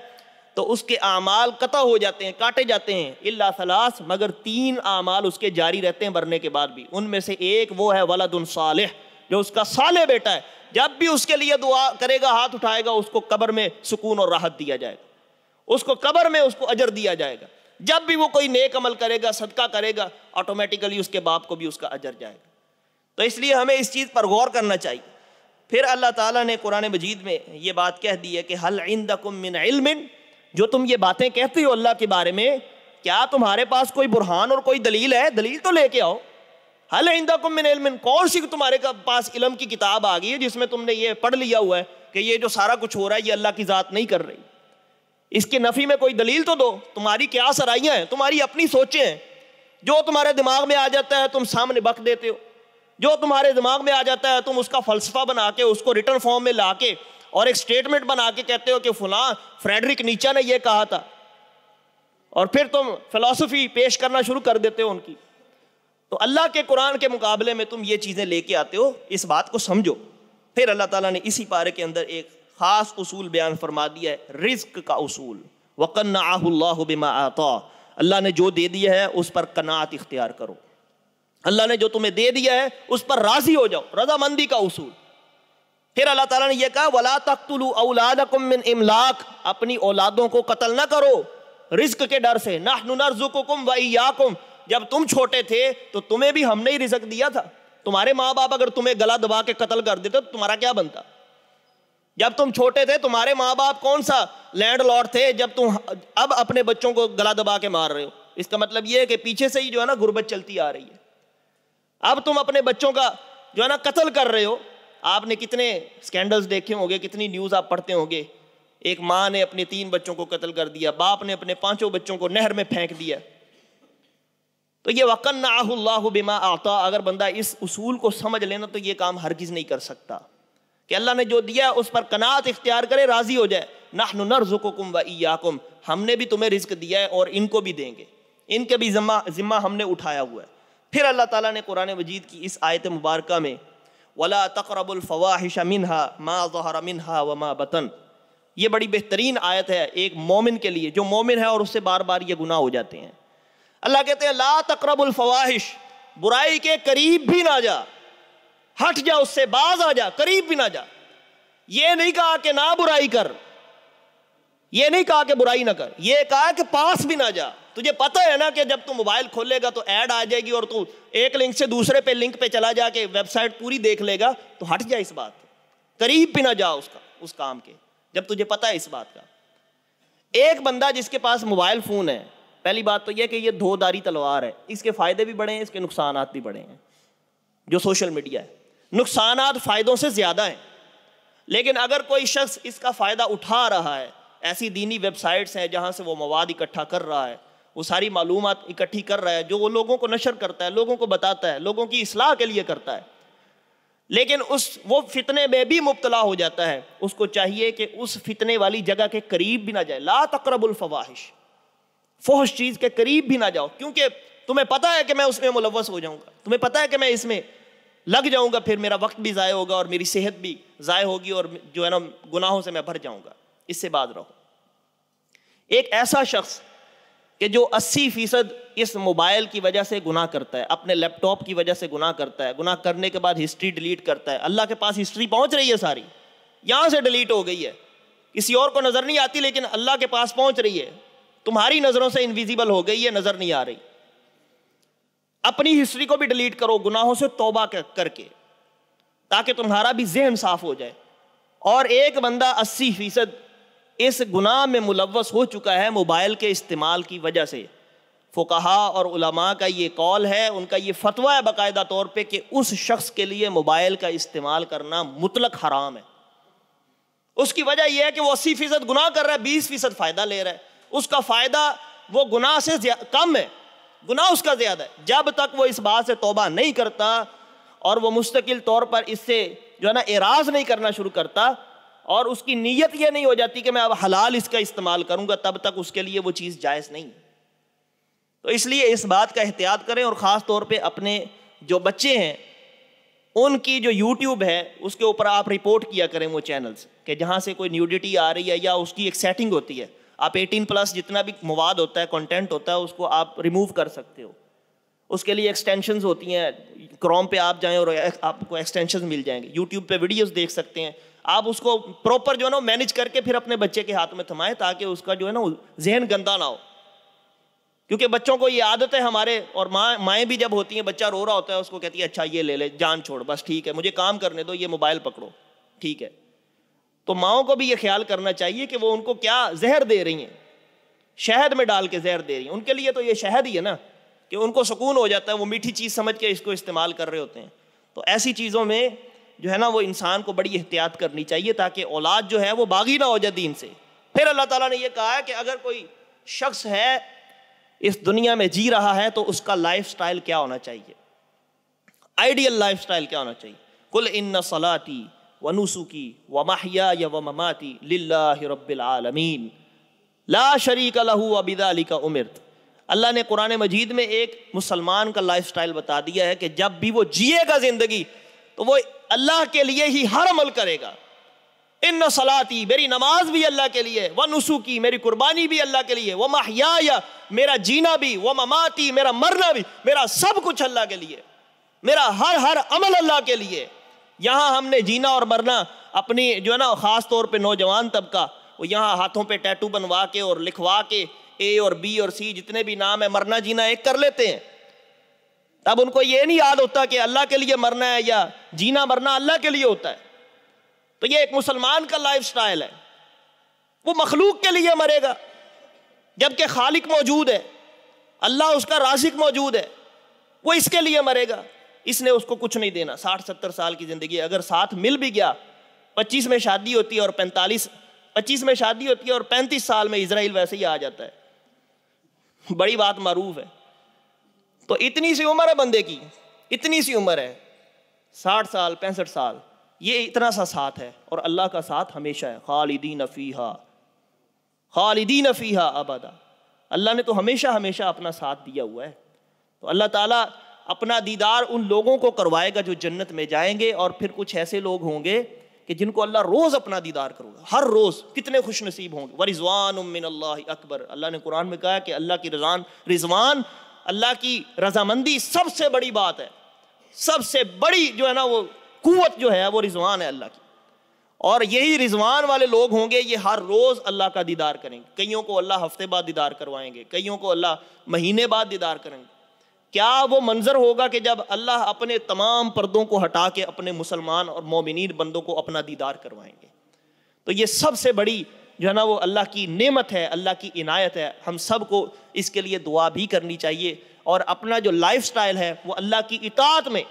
A: तो उसके अमाल कता हो जाते हैं काटे जाते हैं इल्ला सलास मगर तीन अमाल उसके जारी रहते हैं मरने के बाद भी उनमें से एक वो है वलद साल जो उसका साले बेटा है जब भी उसके लिए दुआ करेगा हाथ उठाएगा उसको कब्र में सुकून और राहत दिया जाएगा उसको कब्र में उसको अजर दिया जाएगा जब भी वो कोई नेक अमल करेगा सदका करेगा ऑटोमेटिकली उसके बाप को भी उसका अजर जाएगा तो इसलिए हमें इस चीज़ पर गौर करना चाहिए फिर अल्लाह ताला ने कुरान मजीद में ये बात कह दी है कि हल इंदकुम मिन इल्मिन जो तुम ये बातें कहते हो अल्लाह के बारे में क्या तुम्हारे पास कोई बुरहान और कोई दलील है दलील तो लेके आओ हल इंदा कुमिन कौन सी तुम्हारे का पास इलम की किताब आ गई है जिसमें तुमने ये पढ़ लिया हुआ है कि ये जो सारा कुछ हो रहा है ये अल्लाह की ज़ात नहीं कर रही इसके नफ़ी में कोई दलील तो दो तुम्हारी क्या सराइयाँ हैं तुम्हारी अपनी सोचें हैं जो तुम्हारे दिमाग में आ जाता है तुम सामने बख देते हो जो तुम्हारे दिमाग में आ जाता है तुम उसका फलसफा बना के उसको रिटर्न फॉर्म में ला के और एक स्टेटमेंट बना के कहते हो कि फलां फ्रेडरिक नीचा ने यह कहा था और फिर तुम फिलोसफी पेश करना शुरू कर देते हो उनकी तो अल्लाह के कुरान के मुकाबले में तुम ये चीज़ें लेके आते हो इस बात को समझो फिर अल्लाह ताला ने इसी पारे के अंदर एक ख़ास उसूल बयान फरमा दिया है रिज्क का उसूल वकन बिमा आता अल्लाह ने जो दे दिया है उस पर कनात इख्तियार करो अल्लाह ने जो तुम्हें दे दिया है उस पर राज़ी हो जाओ रजामंदी का उसूल फिर अल्लाह ताला ने यह कहा वला तख्तुलू औलादकुम मिन इमलाक अपनी औलादों को कत्ल ना करो रिज्क के डर से नाहनु नरजुकुम व इयाकुम जब तुम छोटे थे तो तुम्हें भी हमने ही रिजक दिया था तुम्हारे माँ बाप अगर तुम्हें गला दबा के कत्ल कर देते तो तुम्हारा क्या बनता जब तुम छोटे थे तुम्हारे माँ बाप कौन सा लैंड लॉर्ड थे जब तुम अब अपने बच्चों को गला दबा के मार रहे हो इसका मतलब यह है कि पीछे से ही जो है ना गुर्बत चलती आ रही है अब तुम अपने बच्चों का जो है ना कत्ल कर रहे हो आपने कितने स्कैंडल्स देखे होंगे कितनी न्यूज़ आप पढ़ते होंगे एक माँ ने अपने तीन बच्चों को कत्ल कर दिया बाप ने अपने पांचों बच्चों को नहर में फेंक दिया तो ये वक़न ना बिमा आता अगर बंदा इस उसूल को समझ लेना तो ये काम हर किस नहीं कर सकता कि अल्लाह ने जो दिया उस पर कनात इख्तियार करे राज़ी हो जाए नाहन नरजुकुम व ईयाकुम हमने भी तुम्हें रिस्क दिया है और इनको भी देंगे इनके भी ज़िम्मा ज़िम्मा हमने उठाया हुआ है फिर अल्लाह ताला ने कुरान मजीद की इस आयत मुबारक में वला तकरबुलफ़वाहिश मिनहा मा जहर मिनहा व मा बतन ये बड़ी बेहतरीन आयत है एक मोमिन के लिए जो मोमिन है और उससे बार बार ये गुनाह हो जाते हैं अल्लाह कहते हैं ला तकरबुलफवाहिश बुराई के करीब भी ना जा हट जा उससे बाज आ जा करीब भी ना जा ये नहीं कहा कि ना बुराई कर ये नहीं कहा कि बुराई ना कर ये कहा कि पास भी ना जा तुझे पता है ना कि जब तू मोबाइल खोलेगा तो ऐड आ जाएगी और तू एक लिंक से दूसरे पे लिंक पे चला जाके वेबसाइट पूरी देख लेगा तो हट जा इस बात करीब भी ना जा उसका उस काम के जब तुझे पता है इस बात का एक बंदा जिसके पास मोबाइल फोन है पहली बात तो यह कि यह धोदारी तलवार है इसके फ़ायदे भी बड़े हैं इसके नुकसान भी बड़े हैं जो सोशल मीडिया है नुकसान फ़ायदों से ज़्यादा हैं लेकिन अगर कोई शख्स इसका फ़ायदा उठा रहा है ऐसी दीनी वेबसाइट्स हैं जहां से वो मवाद इकट्ठा कर रहा है वो सारी मालूम इकट्ठी कर रहा है जो वो लोगों को नशर करता है लोगों को बताता है लोगों की असलाह के लिए करता है लेकिन उस वो फितने में भी मुबतला हो जाता है उसको चाहिए कि उस फितने वाली जगह के करीब भी ना जाए ला तकरबुल फवाहिश फोश चीज के करीब भी ना जाओ क्योंकि तुम्हें पता है कि मैं उसमें मुलवस हो जाऊंगा तुम्हें पता है कि मैं इसमें लग जाऊंगा फिर मेरा वक्त भी ज़ाय होगा और मेरी सेहत भी ज़ाय होगी और जो है ना गुनाहों से मैं भर जाऊंगा इससे बात रहो एक ऐसा शख्स कि जो 80 फीसद इस मोबाइल की वजह से गुनाह करता है अपने लैपटॉप की वजह से गुनाह करता है गुनाह करने के बाद हिस्ट्री डिलीट करता है अल्लाह के पास हिस्ट्री पहुंच रही है सारी यहाँ से डिलीट हो गई है किसी और को नज़र नहीं आती लेकिन अल्लाह के पास पहुंच रही है तुम्हारी नजरों से इनविजिबल हो गई ये नजर नहीं आ रही अपनी हिस्ट्री को भी डिलीट करो गुनाहों से तोबा करके ताकि तुम्हारा भी जहन साफ हो जाए और एक बंदा अस्सी फीसद इस गुनाह में मुलवस हो चुका है मोबाइल के इस्तेमाल की वजह से फ़ुकाहा और उलमा का ये कॉल है उनका ये फतवा है बाकायदा तौर पे कि उस शख्स के लिए मोबाइल का इस्तेमाल करना मुतलक हराम है उसकी वजह यह है कि वो अस्सी फ़ीसद गुनाह कर रहा है बीस फ़ीसद फ़ायदा ले रहा है उसका फ़ायदा वो गुनाह से कम है गुनाह उसका ज़्यादा है जब तक वो इस बात से तोबा नहीं करता और वो मुस्तकिल तौर पर इससे जो है ना एराज नहीं करना शुरू करता और उसकी नीयत ये नहीं हो जाती कि मैं अब हलाल इसका इस्तेमाल करूंगा तब तक उसके लिए वो चीज़ जायज़ नहीं तो इसलिए इस बात का एहतियात करें और ख़ास तौर पे अपने जो बच्चे हैं उनकी जो यूट्यूब है उसके ऊपर आप रिपोर्ट किया करें वो चैनल्स कि जहाँ से कोई न्यूडिटी आ रही है या उसकी एक सेटिंग होती है आप 18 प्लस जितना भी मवाद होता है कंटेंट होता है उसको आप रिमूव कर सकते हो उसके लिए एक्सटेंशंस होती हैं क्रोम पे आप जाएं और आपको एक्सटेंशन मिल जाएंगे यूट्यूब पे वीडियोस देख सकते हैं आप उसको प्रॉपर जो है ना मैनेज करके फिर अपने बच्चे के हाथ में थमाएं ताकि उसका जो है ना जहन गंदा ना हो क्योंकि बच्चों को ये आदत है हमारे और माँ माएँ भी जब होती हैं बच्चा रो रहा होता है उसको कहती है अच्छा ये ले ले जान छोड़ बस ठीक है मुझे काम करने दो ये मोबाइल पकड़ो ठीक है तो माओ को भी ये ख्याल करना चाहिए कि वो उनको क्या जहर दे रही हैं शहद में डाल के जहर दे रही हैं उनके लिए तो ये शहद ही है ना कि उनको सुकून हो जाता है वो मीठी चीज़ समझ के इसको इस्तेमाल कर रहे होते हैं तो ऐसी चीज़ों में जो है ना वो इंसान को बड़ी एहतियात करनी चाहिए ताकि औलाद जो है वो बागी ना हो जाए दीन से फिर अल्लाह ताला ने यह कहा है कि अगर कोई शख्स है इस दुनिया में जी रहा है तो उसका लाइफ स्टाइल क्या होना चाहिए आइडियल लाइफ स्टाइल क्या होना चाहिए कुल इन सलाती व वनुसुकी व माहिया या व ममाती लाबिलमीन ला शरीक लहू अबिदाली का उमिर अल्लाह ने कुरान मजीद में एक मुसलमान का लाइफ स्टाइल बता दिया है कि जब भी वो जिएगा ज़िंदगी तो वो अल्लाह के लिए ही हर अमल करेगा इन सलाती मेरी नमाज भी अल्लाह के लिए व नसुकी मेरी कुर्बानी भी अल्लाह के लिए वह माहिया मेरा जीना भी व ममाती मेरा मरना भी मेरा सब कुछ अल्लाह के लिए मेरा हर हर अमल अल्लाह के लिए यहाँ हमने जीना और मरना अपनी जो है ना ख़ास तौर पे नौजवान तबका वो यहाँ हाथों पे टैटू बनवा के और लिखवा के ए और बी और सी जितने भी नाम है मरना जीना एक कर लेते हैं तब उनको ये नहीं याद होता कि अल्लाह के लिए मरना है या जीना मरना अल्लाह के लिए होता है तो ये एक मुसलमान का लाइफ स्टाइल है वो मखलूक के लिए मरेगा जबकि खालिक मौजूद है अल्लाह उसका राशिक मौजूद है वो इसके लिए मरेगा इसने उसको कुछ नहीं देना साठ सत्तर साल की जिंदगी अगर साथ मिल भी गया पच्चीस में शादी होती है और पैंतालीस पच्चीस में शादी होती है और पैंतीस साल में इसराइल वैसे ही आ जाता है बड़ी बात मारूफ है तो इतनी सी उम्र है बंदे की इतनी सी उम्र है साठ साल पैंसठ साल ये इतना सा साथ है और अल्लाह का साथ हमेशा है खालिदीन फ़ीहा खालिदीन फ़ीहा अबादा अल्लाह ने तो हमेशा हमेशा अपना साथ दिया हुआ है तो अल्लाह ताला अपना दीदार उन लोगों को करवाएगा जो जन्नत में जाएंगे और फिर कुछ ऐसे लोग होंगे कि जिनको अल्लाह रोज़ अपना दीदार करूँगा हर रोज़ कितने खुश नसीब होंगे व रिजवान उमिन अल्ला अकबर अल्लाह ने कुरान में कहा कि अल्लाह की रजान रिजवान अल्लाह की रजामंदी सबसे बड़ी बात है सबसे बड़ी जो है ना वो कुत जो है वो रिजवान है अल्लाह की और यही रिजवान वाले लोग होंगे ये हर रोज़ अल्लाह का दीदार करेंगे कईयों को अल्लाह हफ्ते बाद दीदार करवाएंगे कईयों को अल्लाह महीने बाद दीदार करेंगे क्या वो मंजर होगा कि जब अल्लाह अपने तमाम पर्दों को हटा के अपने मुसलमान और मोमिन बंदों को अपना दीदार करवाएंगे तो ये सबसे बड़ी जो है ना वो अल्लाह की नेमत है अल्लाह की इनायत है हम सब को इसके लिए दुआ भी करनी चाहिए और अपना जो लाइफ स्टाइल है वो अल्लाह की इतात में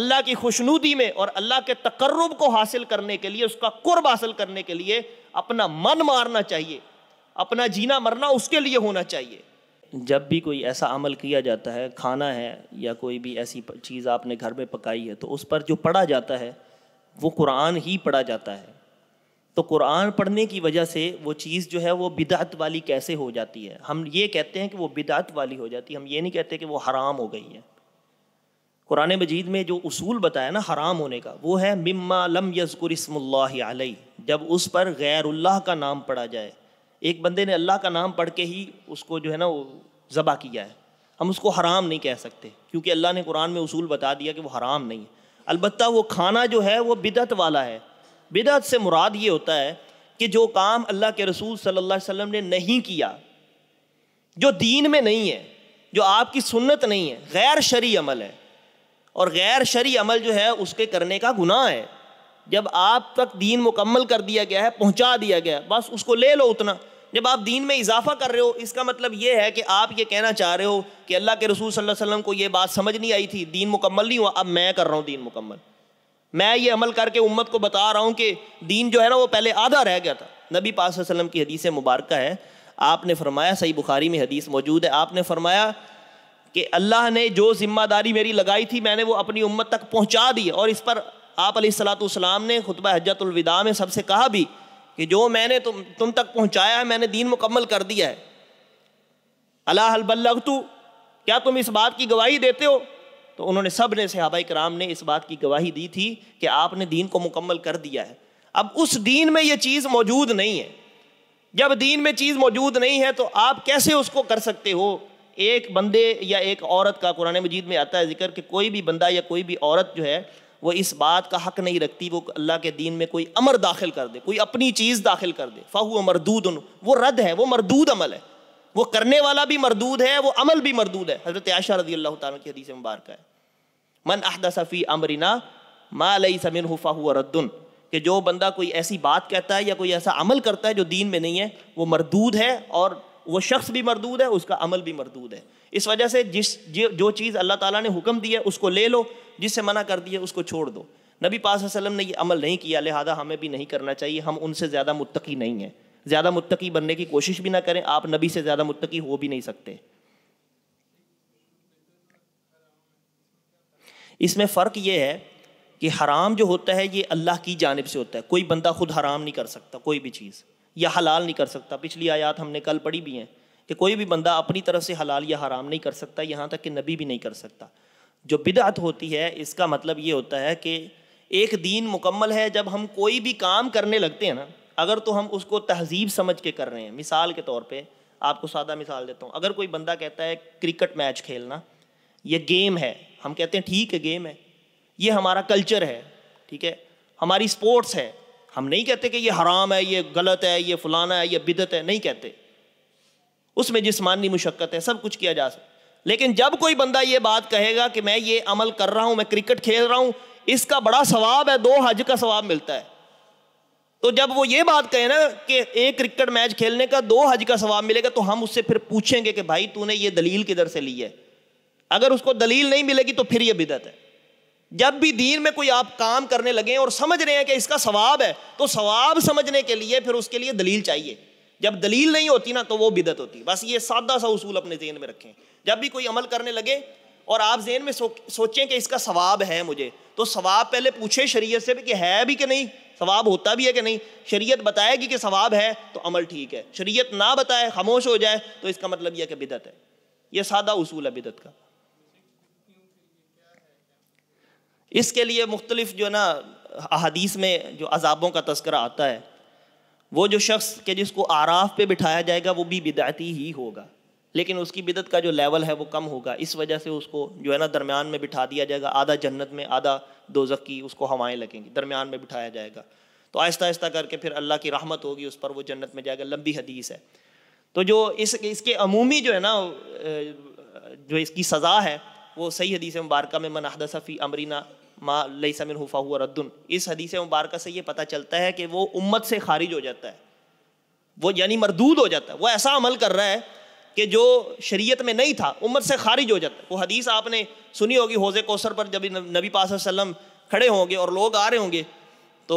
A: अल्लाह की खुशनुदी में और अल्लाह के तकर्रब को हासिल करने के लिए उसका कुर्ब हासिल करने के लिए अपना मन मारना चाहिए अपना जीना मरना उसके लिए होना चाहिए जब भी कोई ऐसा अमल किया जाता है खाना है या कोई भी ऐसी चीज़ आपने घर में पकाई है तो उस पर जो पढ़ा जाता है वो कुरान ही पढ़ा जाता है तो कुरान पढ़ने की वजह से वो चीज़ जो है वो बिदात वाली कैसे हो जाती है हम ये कहते हैं कि वो बिदात वाली हो जाती है हम ये नहीं कहते कि वो हराम हो गई है कुरान मजीद में जो उसूल बताया ना हराम होने का वो है मिम्मा लम यसकुर इसम्ला जब उस पर गैरुल्लाह का नाम पढ़ा जाए एक बंदे ने अल्लाह का नाम पढ़ के ही उसको जो है ना वो ज़बा किया है हम उसको हराम नहीं कह सकते क्योंकि अल्लाह ने कुरान में उसूल बता दिया कि वो हराम नहीं है अलबत् वो खाना जो है वो बिदत वाला है बिदत से मुराद ये होता है कि जो काम अल्लाह के रसूल सल्ला वसम ने नहीं किया जो दीन में नहीं है जो आपकी सुन्नत नहीं है गैर शरी अमल है और गैर शरी अमल जो है उसके करने का गुनाह है जब आप तक दीन मुकम्मल कर दिया गया है पहुंचा दिया गया है बस उसको ले लो उतना जब आप दीन में इजाफा कर रहे हो इसका मतलब ये है कि आप ये कहना चाह रहे हो कि अल्लाह के रसूल सल्लल्लाहु अलैहि वसल्लम को ये बात समझ नहीं आई थी दीन मुकम्मल नहीं हुआ अब मैं कर रहा हूँ दीन मुकम्मल मैं ये अमल करके उम्मत को बता रहा हूँ कि दीन जो है ना वो पहले आधा रह गया था नबी पास की हदीस मुबारक है आपने फरमाया सही बुखारी में हदीस मौजूद है आपने फरमाया कि अल्लाह ने जो ज़िम्मेदारी मेरी लगाई थी मैंने वो अपनी उम्मत तक पहुँचा दी और इस पर आप सलाम ने खुतब हजतुलविदा में सबसे कहा भी कि जो मैंने तुम तुम तक पहुंचाया है मैंने दीन मुकम्मल कर दिया है अला तू क्या तुम इस बात की गवाही देते हो तो उन्होंने सब ने सहाबा कराम ने इस बात की गवाही दी थी कि आपने दीन को मुकम्मल कर दिया है अब उस दीन में यह चीज़ मौजूद नहीं है जब दीन में चीज़ मौजूद नहीं है तो आप कैसे उसको कर सकते हो एक बंदे या एक औरत का कुरान मजीद में आता है जिक्र कि कोई भी बंदा या कोई भी औरत जो है वो इस बात का हक नहीं रखती वो अल्लाह के दीन में कोई अमर दाखिल कर दे कोई अपनी चीज़ दाखिल कर दे फ़ाहु मरदूद वो रद्द है वो मरदूद अमल है वो करने वाला भी मरदूद है वो अमल भी मरदूद है हज़रत आशा रजी अल्लाह की हदीस मुबारक है मन अहद सफ़ी अमरीना माई समिन फ़ाहु रद्दन कि जो बंदा कोई ऐसी बात कहता है या कोई ऐसा अमल करता है जो दीन में नहीं है वो मरदूद है और वो शख्स भी मरदूद है उसका अमल भी मरदूद है इस वजह से जिस जो चीज़ अल्लाह ताला ने हुक्म दिया है उसको ले लो जिससे मना कर दिया उसको छोड़ दो नबी पास वसलम ने ये अमल नहीं किया लिहाजा हमें भी नहीं करना चाहिए हम उनसे ज़्यादा मुतकी नहीं हैं ज़्यादा मुतकी बनने की कोशिश भी ना करें आप नबी से ज़्यादा मुतकी हो भी नहीं सकते इसमें फ़र्क ये है कि हराम जो होता है ये अल्लाह की जानब से होता है कोई बंदा खुद हराम नहीं कर सकता कोई भी चीज़ या हलाल नहीं कर सकता पिछली आयात हमने कल पढ़ी भी हैं कि कोई भी बंदा अपनी तरफ से हलाल या हराम नहीं कर सकता यहाँ तक कि नबी भी नहीं कर सकता जो बिदअत होती है इसका मतलब ये होता है कि एक दीन मुकम्मल है जब हम कोई भी काम करने लगते हैं ना अगर तो हम उसको तहजीब समझ के कर रहे हैं मिसाल के तौर पे आपको सादा मिसाल देता हूँ अगर कोई बंदा कहता है क्रिकेट मैच खेलना ये गेम है हम कहते हैं ठीक है गेम है ये हमारा कल्चर है ठीक है हमारी स्पोर्ट्स है हम नहीं कहते कि ये हराम है ये गलत है ये फलाना है ये बिदत है नहीं कहते उसमें जिसमानी मुशक्क़त है सब कुछ किया जा सकता लेकिन जब कोई बंदा ये बात कहेगा कि मैं ये अमल कर रहा हूं मैं क्रिकेट खेल रहा हूं इसका बड़ा सवाब है दो हज का सवाब मिलता है तो जब वो ये बात कहे ना कि एक क्रिकेट मैच खेलने का दो हज का सवाब मिलेगा तो हम उससे फिर पूछेंगे कि भाई तूने ये दलील किधर से ली है अगर उसको दलील नहीं मिलेगी तो फिर ये बिदत है जब भी दीन में कोई आप काम करने लगे और समझ रहे हैं कि इसका सवाब है तो सवाब समझने के लिए फिर उसके लिए दलील चाहिए जब दलील नहीं होती ना तो वो बिदत होती बस ये सादा सा उसूल अपने जेन में रखें जब भी कोई अमल करने लगे और आप जेन में सो, सोचें कि इसका सवाब है मुझे तो सवाब पहले पूछे शरीयत से भी कि है भी कि नहीं सवाब होता भी है कि नहीं शरीयत बताएगी कि सवाब है तो अमल ठीक है शरीयत ना बताए खामोश हो जाए तो इसका मतलब यह कि बिदत है यह सादा उसूल है बिदत का इसके लिए मुख्तलिफ जो है ना अहादीस में जो अजाबों का तस्करा आता है वो जो शख्स के जिसको आराफ पे बिठाया जाएगा वो भी बिदाती ही होगा लेकिन उसकी बिदत का जो लेवल है वो कम होगा इस वजह से उसको जो है ना दरमियान में बिठा दिया जाएगा आधा जन्नत में आधा दो की उसको हवाएं लगेंगी दरमियान में बिठाया जाएगा तो आहिस्ता आहिस्ता करके फिर अल्लाह की राहमत होगी उस पर वो जन्नत में जाएगा लंबी हदीस है तो जो इस इसके अमूमी जो है ना जो इसकी सज़ा है वो सही हदीस मुबारक में मनहदसा फ़ी अमरीना मा लई समिन हुफा हुआ रद्दन इस हदीस मुबारक से ये पता चलता है कि वो उम्मत से खारिज हो जाता है वो यानी मरदूद हो जाता है वो ऐसा अमल कर रहा है कि जो शरीयत में नहीं था उम्मत से खारिज हो जाता है वो हदीस आपने सुनी होगी हौज़ कोसर पर जब नबी पास खड़े होंगे और लोग आ रहे होंगे तो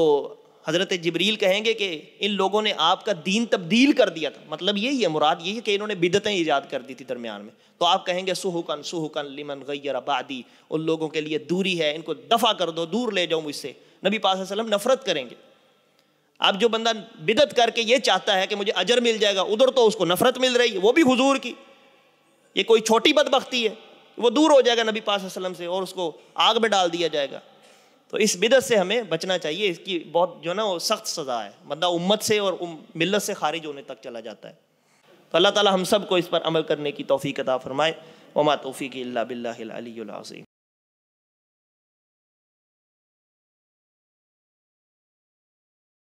A: हज़रत जबरील कहेंगे कि इन लोगों ने आपका दीन तब्दील कर दिया था मतलब यही है मुराद यही है कि इन्होंने बिदतें ईजाद कर दी थी दरमियान में तो आप कहेंगे सुहुकन सुहुकन लिमन गैर आबादी उन लोगों के लिए दूरी है इनको दफ़ा कर दो दूर ले जाऊँ मुझसे नबी पास वसलम नफरत करेंगे अब जो बंदा बिदत करके ये चाहता है कि मुझे अजर मिल जाएगा उधर तो उसको नफरत मिल रही है वो भी हजूर की ये कोई छोटी बदबख्ती है वो दूर हो जाएगा नबी पास वसलम से और उसको आग में डाल दिया जाएगा तो इस बिदत से हमें बचना चाहिए इसकी बहुत जो ना वो सख्त सज़ा है मतलब उम्मत से और उम, मिलत से खारिज होने तक चला जाता है तो अल्लाह ताला हम सब को इस पर अमल करने की तोफ़ी कदा फरमाए वमा तोफ़ी की अल्ला